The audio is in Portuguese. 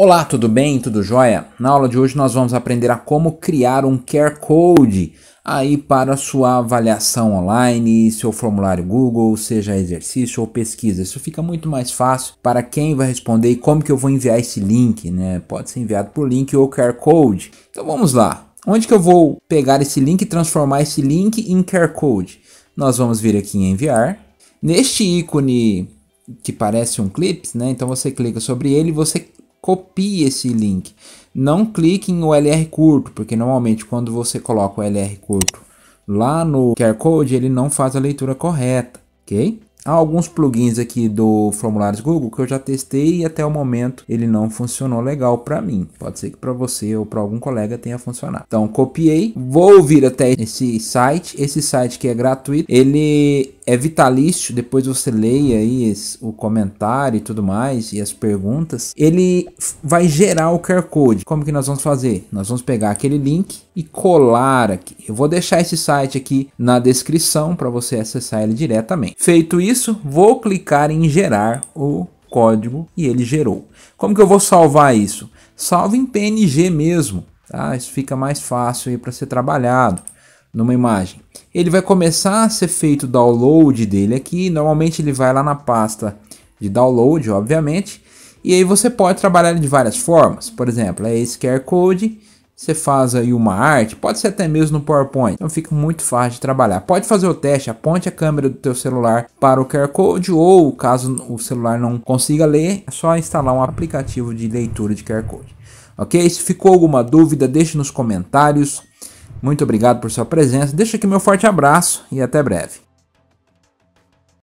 Olá, tudo bem? Tudo jóia? Na aula de hoje nós vamos aprender a como criar um QR Code aí para sua avaliação online, seu formulário Google, seja exercício ou pesquisa. Isso fica muito mais fácil para quem vai responder e como que eu vou enviar esse link, né? Pode ser enviado por link ou QR Code. Então vamos lá. Onde que eu vou pegar esse link e transformar esse link em QR Code? Nós vamos vir aqui em enviar. Neste ícone que parece um clips, né? Então você clica sobre ele e você copie esse link. Não clique em LR curto, porque normalmente quando você coloca o LR curto lá no QR Code, ele não faz a leitura correta, ok? Há alguns plugins aqui do Formulários Google que eu já testei e até o momento ele não funcionou legal para mim. Pode ser que para você ou para algum colega tenha funcionado. Então copiei, vou vir até esse site. Esse site que é gratuito, ele é vitalício, depois você leia aí esse, o comentário e tudo mais, e as perguntas, ele vai gerar o QR Code. Como que nós vamos fazer? Nós vamos pegar aquele link e colar aqui. Eu vou deixar esse site aqui na descrição para você acessar ele diretamente. Feito isso, vou clicar em gerar o código e ele gerou. Como que eu vou salvar isso? Salve em PNG mesmo, tá? Isso fica mais fácil aí para ser trabalhado numa imagem. Ele vai começar a ser feito o download dele aqui. Normalmente ele vai lá na pasta de download, obviamente. E aí você pode trabalhar de várias formas. Por exemplo, é esse QR Code. Você faz aí uma arte, pode ser até mesmo no PowerPoint. Então fica muito fácil de trabalhar. Pode fazer o teste, aponte a câmera do teu celular para o QR Code ou caso o celular não consiga ler, é só instalar um aplicativo de leitura de QR Code. Ok? Se ficou alguma dúvida, deixe nos comentários. Muito obrigado por sua presença. Deixa aqui meu forte abraço e até breve.